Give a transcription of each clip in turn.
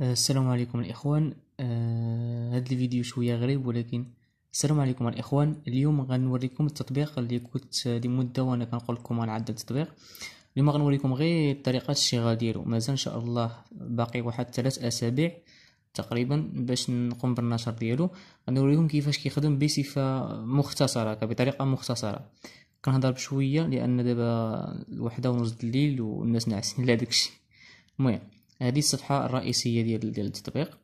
آه، السلام عليكم الاخوان آه هذا الفيديو شويه غريب ولكن السلام عليكم الاخوان اليوم غنوريكم التطبيق اللي كنت آه، لمده وانا كنقول لكم على عدد التطبيق اليوم غنوريكم غير طريقه الشغل ديالو مازال ان شاء الله باقي واحد ثلاث اسابيع تقريبا باش نقوم بالنشر ديالو غنوريكم كيفاش كيخدم بصفه مختصره بطريقه مختصره كنهضر بشويه لان دابا الوحده ونص الليل والناس ناعسين على داكشي المهم هذه الصفحه الرئيسيه ديال ديال التطبيق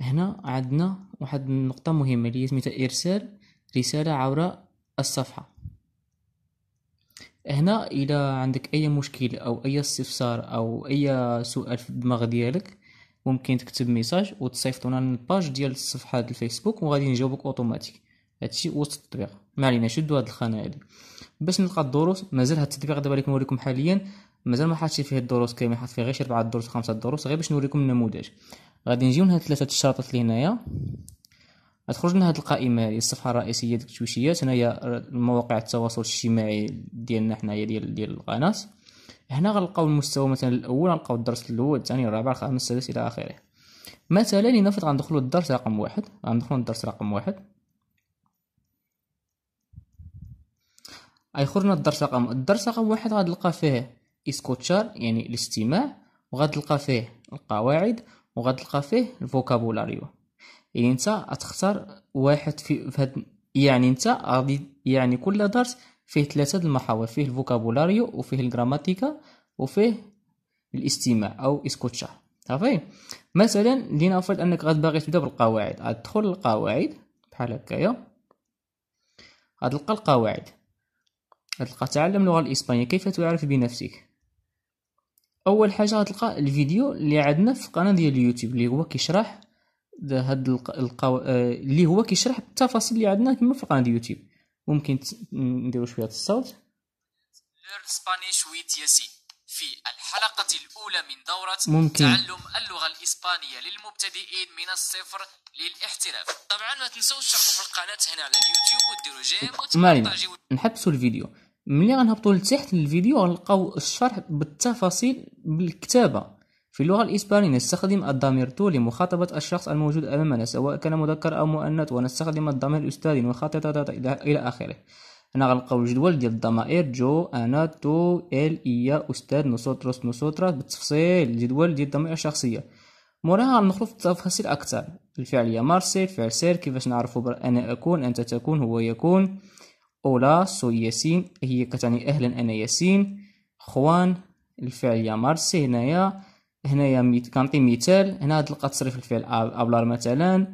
هنا عندنا واحد النقطه مهمه اللي سميتها ارسال رساله عبر الصفحه هنا الى عندك اي مشكل او اي استفسار او اي سؤال في الدماغ ديالك ممكن تكتب ميساج لنا الباج ديال الصفحه ديال الفيسبوك وغادي نجاوبك اوتوماتيك هادشي وسط التطبيق ما علينا شدوا هاد الخانه هادي باش نلقى الدروس مازال هاد التطبيق دابا اللي كنوريكم حاليا مازال ما حاطش فيه الدروس كامل حاط فيه غير شي ربعه دروس خمسة دروس غير باش نوريكم النموذج غادي نجيو لهاد ثلاثه الشرطات اللي هنايا غتخرج لنا هاد القائمه هذه الصفحه الرئيسيه ديك التوشيات هنايا مواقع التواصل الاجتماعي ديالنا حنايا ديال ديال القناه هنا غنلقاو المستوى مثلا الاول غنلقاو الدرس الاول الثاني الرابع الخامس السادس الى اخره مثلا لنفرض غندخلو الدرس رقم واحد غندخلو الدرس رقم واحد اي خرجنا الدرس رقم الدرس رقم واحد غتلقى فيه اسكوتشار يعني الاستماع وغتلقى فيه القواعد وغتلقى فيه الفوكابولاريو يعني انت غتختار واحد في هاد يعني انت غادي يعني كل درس فيه ثلاثه المحاور فيه الفوكابولاريو وفيه الجراماتيكا وفيه الاستماع او اسكوتشار صافي مثلا لنفرض انك باغي تبدا بالقواعد غادخل للقواعد بحال هكايا غتلقى القواعد غتلقى تعلم اللغه الاسبانيه كيف تعرف بنفسك اول حاجه غتلقى الفيديو اللي عندنا في القناه ديال اليوتيوب اللي هو كيشرح هاد القو... آه، اللي هو كيشرح التفاصيل اللي عندنا كما في القناه ديال اليوتيوب ممكن ت... نديرو شويه الصوت Learn Spanish with Yasin في الحلقة الأولى من دورة ممكن. تعلم اللغة الإسبانية للمبتدئين من الصفر للاحتراف طبعا ما تنسوش تشتركوا في القناة هنا على اليوتيوب وديروا جيم وتبارطاجيو نحبسوا الفيديو ملي غنهبطوا لتحت للفيديو غنلقاو الشرح بالتفاصيل بالكتابه في اللغه الاسبانيه نستخدم الضمير تو لمخاطبه الشخص الموجود امامنا سواء كان مذكر او مؤنث ونستخدم الضمير استاذ وخاطط الى اخره هنا غنلقاو الجدول ديال الضمائر جو انا تو ال ايا استاذ نوسوتروس نوسوترا بالتفصيل الجدول ديال الضمائر الشخصيه موراها غندخلو في التفاصيل اكثر الفعل مارسي الفعل سير كيفاش نعرفو انا اكون انت تكون هو يكون أولا سو ياسين هي كتعني أهلا أنا ياسين خوان الفعل يا مارسي هنايا هنايا ميت كنعطي مثال هنا تلقى تصريف الفعل أبلار مثلا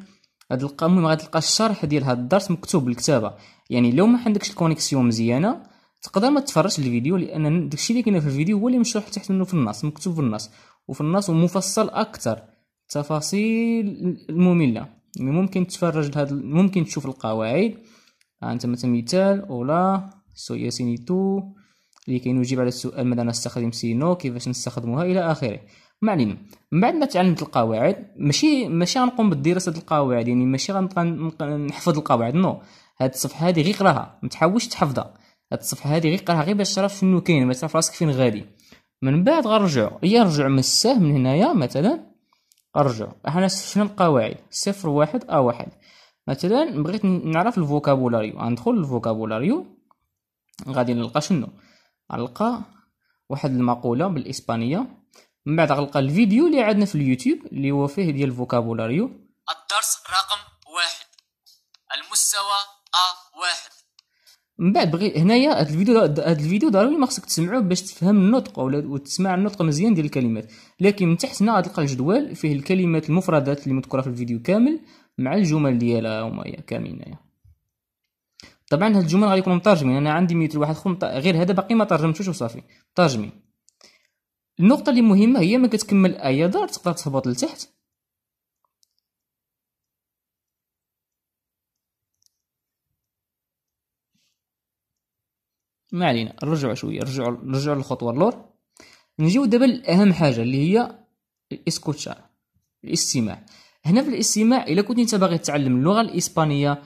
تلقى المهم تلقى الشرح ديال هاد الدرس مكتوب بالكتابة يعني لو ما عندكش الكونيكسيون مزيانة تقدر ما تفرجش الفيديو لان داكشي اللي كاين في الفيديو هو اللي مشروح تحت منه في النص مكتوب في النص وفي النص ومفصل اكثر تفاصيل الممله يعني ممكن تفرج لهذا ممكن تشوف القواعد عندنا ah, مثال أولا سويا اللي كاين نجيب على السؤال ماذا نستخدم سينو كيفاش نستخدمها الى اخره ما علينا من بعد ما تعلمت القواعد ماشي ماشي غنقوم بدراسه القواعد يعني ماشي غنحفظ القواعد نو هاد الصفحه هادي غير قراها ما تحاولش تحفظها هاد الصفحه هادي غير قراها غير باش تعرف شنو كاين باش تعرف راسك فين غادي من بعد غنرجع يا نرجع من السهم من هنايا مثلا ارجع احنا شفنا القواعد صفر واحد ا واحد مثلا بغيت نعرف الفوكابولاريو غندخل الفوكابولاريو غادي نلقى شنو غنلقى واحد المقوله بالاسبانيه من بعد غنلقى الفيديو اللي عندنا في اليوتيوب اللي هو فيه ديال الفوكابولاريو الدرس رقم واحد المستوى ا واحد من بعد بغي هنايا هاد الفيديو هاد الفيديو ضروري ما خصك تسمعوه باش تفهم النطق ولا وتسمع النطق مزيان ديال الكلمات لكن من تحت هنا غتلقى الجدول فيه الكلمات المفردات اللي مذكوره في الفيديو كامل مع الجمل ديالها هما كاملين يعني. طبعا هاد الجمل غادي يكونوا مترجمين انا عندي ميتر واحد خم غير هذا باقي ما ترجمتوش وصافي ترجمي النقطه اللي مهمه هي ما كتكمل الايه دار تقدر تهبط لتحت ما علينا نرجعوا شويه نرجعوا نرجعوا للخطوه اللور نجيو دابا لاهم حاجه اللي هي الاسكوتشار الاستماع هنا في الاستماع الا كنت انت باغي تتعلم اللغه الاسبانيه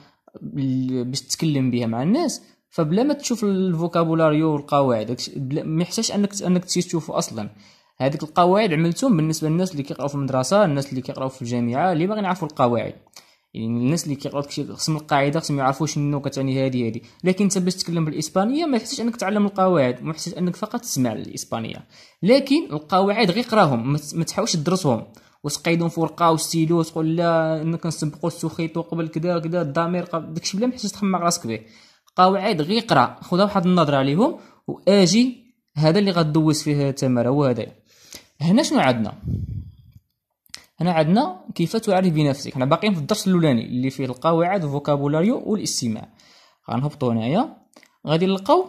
باش تتكلم بها مع الناس فبلا ما تشوف الفوكابولاريو والقواعد ما يحتاجش انك انك تشوفه اصلا هذيك القواعد عملتهم بالنسبه للناس اللي كيقراو في المدرسه الناس اللي كيقراو في الجامعه اللي باغيين يعرفوا القواعد يعني الناس اللي كيقراو داكشي خصهم القاعده خصهم يعرفوا شنو كتعني هذه هذه لكن انت باش تتكلم بالاسبانيه ما يحتاجش انك تعلم القواعد ما انك فقط تسمع الاسبانيه لكن القواعد غير قراهم ما تحاولش تدرسهم وتقيدهم في ورقه وستيلو وتقول لا انا كنسبقو السخيطو قبل كدا كدا الضمير داكشي بلا ما تحتاج تخمق راسك به قواعد غير اقرا خذ واحد النظره عليهم واجي هذا اللي غدوز فيه التمارة هو هذا هنا شنو عندنا هنا عندنا كيف تعرف بنفسك حنا باقيين في الدرس الاولاني اللي فيه القواعد والفوكابولاريو والاستماع غنهبطوا هنايا غادي نلقاو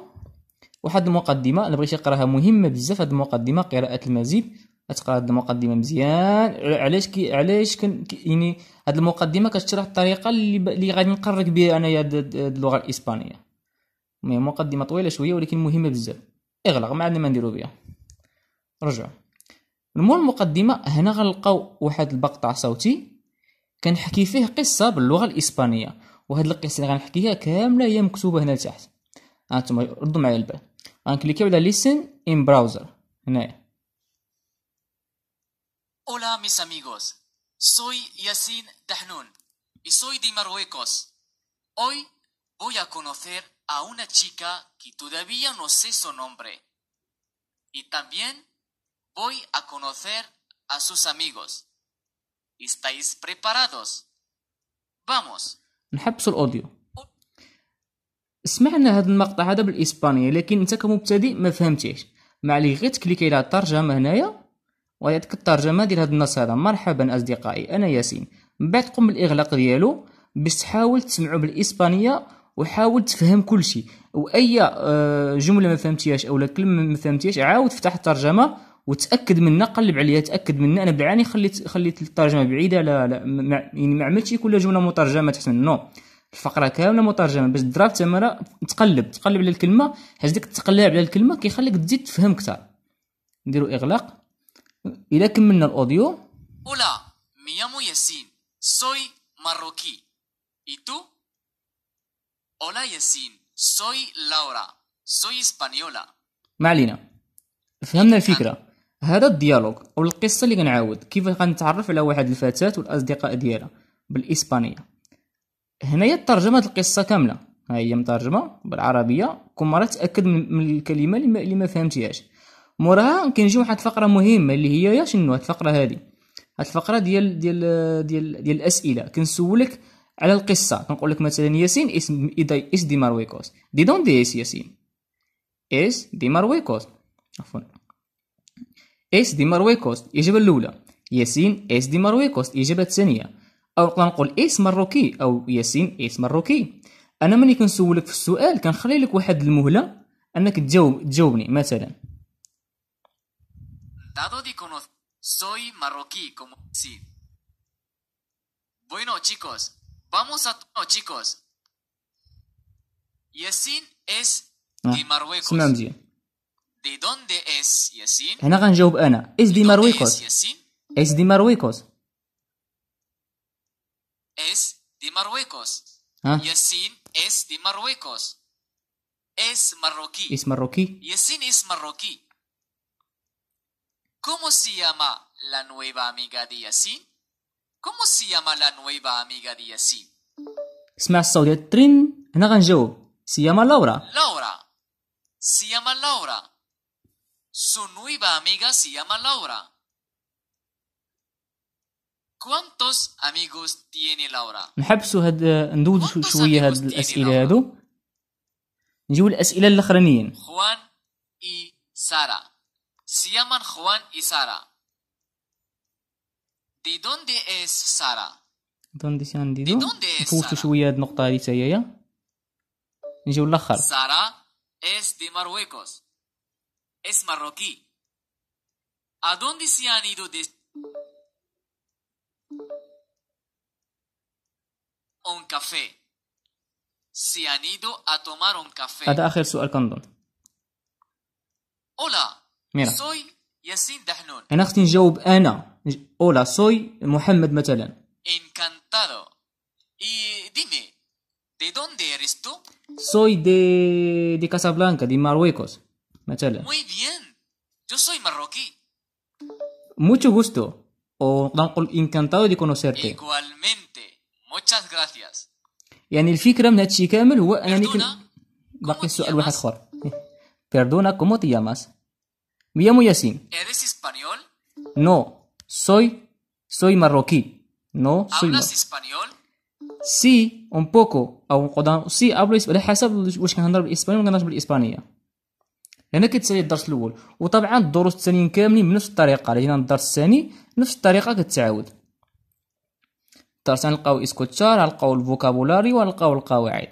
واحد المقدمه انا بغيت نقراها مهمه بزاف هاد المقدمه قراءه المزيد غتقرا هاد المقدمه مزيان علاش كي علاش كن يعني هاد المقدمه كتشرح الطريقه اللي, ب... اللي غادي نقرك بها انايا د... اللغه الاسبانيه مي مقدمه طويله شويه ولكن مهمه بزاف اغلق ما عندنا ما نديرو بها رجع المهم المقدمه هنا غنلقاو واحد المقطع صوتي كنحكي فيه قصه باللغه الاسبانيه وهاد القصه اللي غنحكيها كامله هي مكتوبه هنا تحت انتم ردوا معايا البال غنكليكيو على ليسن ان براوزر هنايا Hola mis amigos, soy Yacine Dahnun y soy de Marruecos. Hoy voy a conocer a una chica que todavía no sé su nombre. Y también voy a conocer a sus amigos. ¿Estáis preparados? Vamos. نحبس الاوديو سمعنا هذا المقطع هذا بالاسبانيه لكن انت كمبتدئ ما فهمتيش معليه غير تكليكي على الترجمه هنايا ويعطيك الترجمه ديال هذا النص هذا مرحبا اصدقائي انا ياسين من بعد قم بالاغلاق ديالو باش تحاول تسمعو بالاسبانيه وحاول تفهم كل شيء واي آه، جمله ما فهمتيهاش اولا كلمه ما فهمتيهاش عاود فتح الترجمه وتاكد منها قلب عليها تاكد منها انا بالعاني خليت خليت الترجمه بعيده لا لا ما يعني ما عملتش كل جمله مترجمه تحت نو الفقره كامله مترجمه باش ضربت تمره تقلب تقلب على الكلمه حيت ديك التقلب على الكلمه كيخليك تزيد تفهم اكثر نديرو اغلاق إذا كملنا الأوديو أولا ميامو ياسين سوي ماروكي إيتو أولا ياسين سوي Yesin. سوي إسبانيولا ما علينا فهمنا الفكرة هذا الديالوج أو القصة اللي غنعاود كيف غنتعرف على واحد الفتاة والأصدقاء ديالها بالإسبانية هنايا ترجمة القصة كاملة ها هي مترجمة بالعربية كون مرة تأكد من الكلمة اللي ما فهمتيهاش موراها كنجيو واحد الفقره مهمه اللي هي يا شنو هاد الفقره هذه هاد الفقره ديال ديال ديال ديال الاسئله كنسولك على القصه كنقول لك مثلا ياسين اسم اس دي مارويكوس دي دون دي اس ياسين اس دي مارويكوس عفوا اس دي مارويكوس الاجابه الاولى ياسين اس دي مارويكوس الاجابه الثانيه او نقول اس مروكي او ياسين اس مروكي انا ملي كنسولك في السؤال كنخلي لك واحد المهله انك تجاوب تجاوبني مثلا dado de Soy marroquí, como decir. Bueno, chicos, vamos a todo, chicos. Yasin es ah, de Marruecos. ¿De dónde es Yasin? En Es de Marruecos. Es de Marruecos. Es de Marruecos. Ah. ¿Yasin? es de Marruecos. Es marroquí. Es es marroquí. ¿Cómo se llama la nueva amiga de Yasin? ¿Cómo se llama la nueva amiga de Yasin? اسمع الصوت ديال الترين هنا غنجاوب سي ياما لورا لورا سي ياما لورا سو نويفا اميغا سي ياما لورا كوانتوس اميغوس تيني لورا نحبسو هاد ندوزو شويه هاد الاسئله هادو نجيو الاسئله الاخرانيين خوان اي ساره Se llaman Juan y Sara. ¿De dónde es Sara? ¿Dónde se han ¿De dónde es Sara? Sara es de Marruecos. Es marroquí. ¿A dónde se han ido de... Un café. Se han ido a tomar un café. el Hola. ميرا سوي ياسين دحنون انا خصني نجاوب انا اولا سوي محمد مثلا انكانتادو اي ديمي دي دون دي ريستو سوي دي دي كاسابلانكا دي مارويكوس مثلا موي بيان جو سوي ماروكي mucho gusto. O encantado de conocerte. Igualmente. Muchas gracias. يعني الفكرة من هادشي كامل هو أنني باقي السؤال واحد آخر. إيه. Perdona, como te llamas? Me llamo Yasin. ¿Eres español? No, soy, soy marroquí. No, soy ¿Hablas español؟ سي اون بوكو او hablo سي ابلو على حسب واش كنهضر بالاسبانيه ولا كنهضر بالاسبانيه هنا كتسالي الدرس الاول وطبعا الدروس الثانيين كاملين بنفس الطريقه لان الدرس الثاني نفس الطريقه كتعاود الدرس غنلقاو اسكوتشار غنلقاو الفوكابولاري وغنلقاو القواعد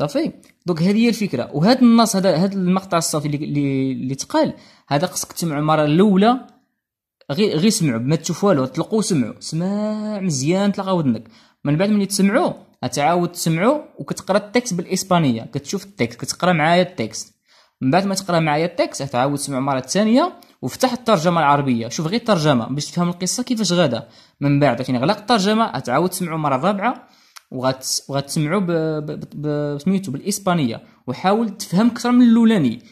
صافي دونك هذه هي الفكره وهذا النص هذا هذا المقطع الصافي اللي اللي تقال هذا خصك تسمعو المره الاولى غير غير سمعوا ما تشوف والو تلقوا سمعوا سمع مزيان تلقى ودنك من بعد ملي تسمعوا تعاود تسمعوا وكتقرا التكست بالاسبانيه كتشوف التكست كتقرا معايا التكست من بعد ما تقرا معايا التكست تعاود تسمع مره ثانيه وفتح الترجمه العربيه شوف غير الترجمه باش تفهم القصه كيفاش غاده من بعد عشان غلق الترجمه تعاود تسمعوا مره رابعه وغتسمعوا بسميتو سميتو بالاسبانيه وحاول تفهم اكثر من الاولاني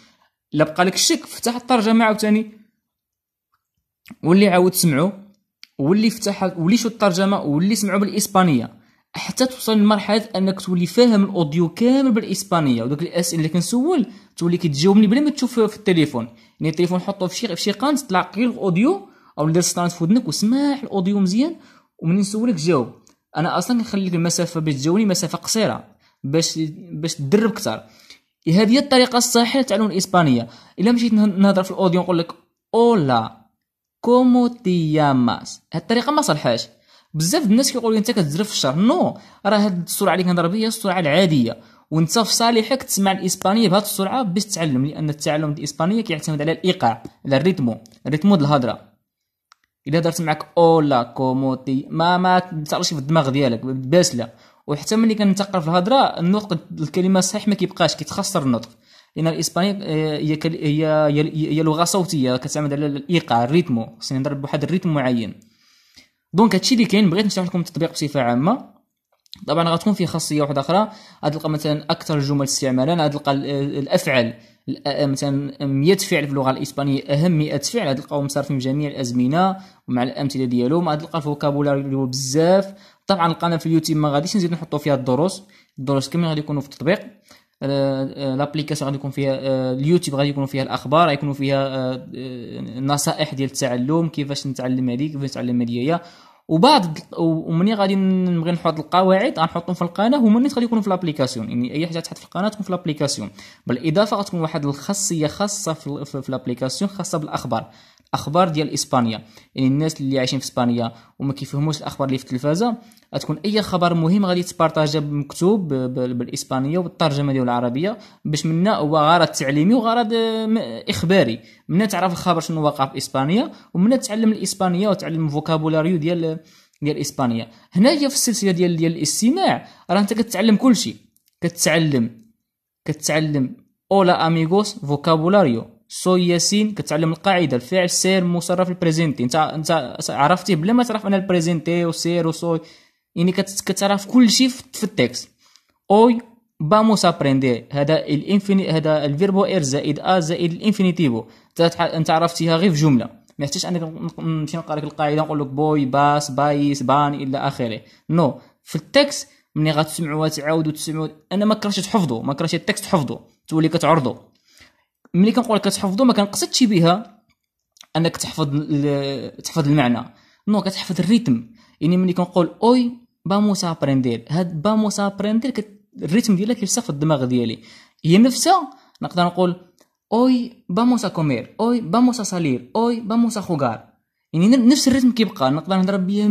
الا بقى لك الشك فتح الترجمه عاوتاني واللي عاود سمعو واللي فتح واللي شو الترجمه واللي سمعو بالاسبانيه حتى توصل لمرحله انك تولي فاهم الاوديو كامل بالاسبانيه ودوك الاسئله اللي كنسول تولي كتجاوبني بلا ما تشوف في التليفون يعني التليفون حطو في شي في شي قانت تلاقي غير الاوديو او ندير ستاند في ودنك وسماح الاوديو مزيان ومنين نسولك جاوب انا اصلا كنخلي المسافه باش تجاوني مسافه قصيره باش باش تدرب اكثر هذه هي الطريقه الصحيحه تاع اللغه الاسبانيه الا مشيت نهضر في الاوديو نقول لك اولا كومو تياماس هذه الطريقه ما صلحاش بزاف الناس كيقولوا انت كتزرف في الشهر نو راه هذه السرعه اللي كنهضر بها هي السرعه العاديه وانت في صالحك تسمع الاسبانيه بهاد السرعه باش تتعلم لان التعلم الاسبانيه كيعتمد على الايقاع على الريتمو الريتمو ديال الهضره الا درت معك اولا كوموتي ما ما تعرفش في الدماغ ديالك باسله وحتى ملي كننتقل في الهضره النطق الكلمه الصحيح ما كيبقاش كيتخسر النطق لان الاسبانيه آه، هي هي هي لغه صوتيه كتعتمد على الايقاع الريتمو خصني نضرب بواحد الريتم معين دونك هادشي اللي كاين بغيت نشرح لكم التطبيق بصفه عامه طبعا غتكون فيه خاصيه واحده اخرى غتلقى مثلا اكثر الجمل استعمالا غتلقى الافعال مثلا 100 فعل في اللغه الاسبانيه اهم 100 فعل غتلقاهم صارفين جميع الازمنه ومع الامثله ديالهم غتلقى الفوكابولاري هو بزاف طبعا القناه في اليوتيوب ما غاديش نزيد نحطوا فيها الدروس الدروس كاملين غادي يكونوا في التطبيق لابليكاسيون آه، آه، غادي يكون فيها آه، اليوتيوب غادي يكونوا فيها الاخبار غيكونوا فيها النصائح ديال التعلم كيفاش نتعلم هذه كيفاش نتعلم هذه وبعض ومني غادي نبغي نحط القواعد غنحطهم في القناه هما اللي غادي يكونوا في لابليكاسيون يعني اي حاجه تحط في القناه تكون في لابليكاسيون بالاضافه غتكون واحد الخاصيه خاصه في, في لابليكاسيون خاصه بالاخبار اخبار ديال اسبانيا يعني الناس اللي عايشين في اسبانيا وما كيفهموش الاخبار اللي في التلفازه غتكون اي خبر مهم غادي تبارطاجا مكتوب بالاسبانيه والترجمه ديال العربيه باش منا هو غرض تعليمي وغرض اخباري منا تعرف الخبر شنو واقع في اسبانيا ومنا تعلم الاسبانيه وتعلم الفوكابولاريو ديال ديال اسبانيا هنايا في السلسله ديال ديال الاستماع راه انت كتعلم كلشي كتعلم كتعلم اولا اميغوس فوكابولاريو سو ياسين كتعلم القاعده الفعل سير مصرف البريزنتي انت انت عرفتيه بلا ما تعرف انا البريزنتي وسير وسو يعني كتعرف كلشي في التكست اوي باموس ابريندي هذا الانفيني هذا الفيربو اير زائد ا زائد الانفينيتيفو انت عرفتيها غير في جمله ما يحتاجش انك نمشي نقرا لك القاعده نقول لك بوي باس بايس بان الى اخره نو في التكست ملي غتسمعوها تعاودوا تسمعوا انا ما كرهتش تحفظوا ما كرهتش التكست تحفظوا تولي كتعرضوا ملي كنقول لك كتحفظو ما كنقصدش بها انك تحفظ تحفظ المعنى نو كتحفظ الريتم يعني ملي كنقول اوي باموس ابريندير هاد باموس ابريندير الريتم ديالها كيلصق في الدماغ ديالي هي نفسها نقدر نقول اوي باموس كومير اوي باموس سالير اوي باموس خوغار يعني نفس الريتم كيبقى نقدر نهضر بها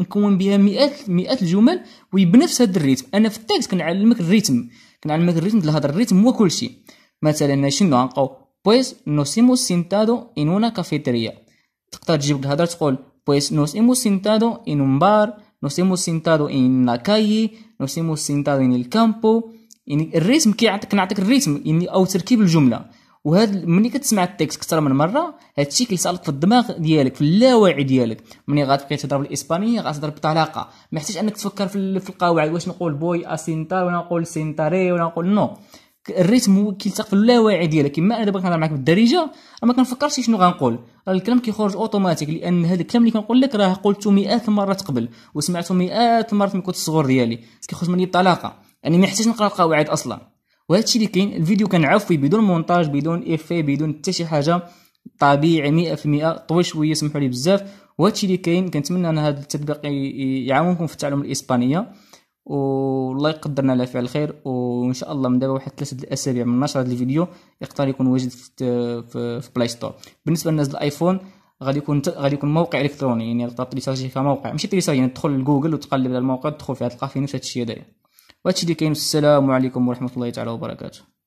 نكون بها مئات مئات الجمل وبنفس هذا الريتم انا في التكست كنعلمك الريتم كنعلمك الريتم ديال الهضره الريتم هو كلشي مثلا غنقاو بويس nos hemos سينتادو ان اون كافيتيريا تقدر تجيب الهضره تقول بويس nos hemos سينتادو ان اون بار nos hemos سينتادو ان لا كاي nos hemos سينتادو ان الكامبو يعني الريتم كيعطيك نعطيك الريتم يعني او تركيب الجمله وهذا ملي كتسمع التكست اكثر من مره هادشي الشيء كيسالك في الدماغ ديالك في اللاوعي ديالك ملي غتبقى تهضر بالاسبانيه غتهضر بطلاقه ما يحتاج انك تفكر في القواعد واش نقول بوي اسينتا ولا نقول سينتاري ولا نقول نو الريتم كيلصق في اللاوعي ديالك كما انا دابا كنهضر معاك بالدارجه ما كنفكرش شنو غنقول الكلام كيخرج اوتوماتيك لان هذا الكلام اللي كنقول لك راه قلته مئات المرات قبل وسمعته مئات المرات من كنت صغير ديالي كيخرج مني بطلاقه يعني ما يحتاج نقرا القواعد اصلا وهذا الشيء اللي كاين الفيديو كان عفوي بدون مونتاج بدون افي بدون حتى شي حاجه طبيعي 100% طوي شويه سمحوا لي بزاف وهذا الشيء اللي كاين كنتمنى ان هذا التطبيق يعاونكم في تعلم الاسبانيه والله يقدرنا على فعل الخير وان شاء الله من دابا واحد ثلاثه اسابيع من نشر هذا الفيديو يقدر يكون واجد في, في, في بلاي ستور بالنسبه للناس الايفون غادي يكون غادي يكون موقع الكتروني يعني تقدر تريسيرشي كموقع ماشي تريسيرشي يعني تدخل لجوجل وتقلب على الموقع تدخل فيه تلقى فيه نفس هادشي وهذا الشيء اللي كاين السلام عليكم ورحمه الله تعالى وبركاته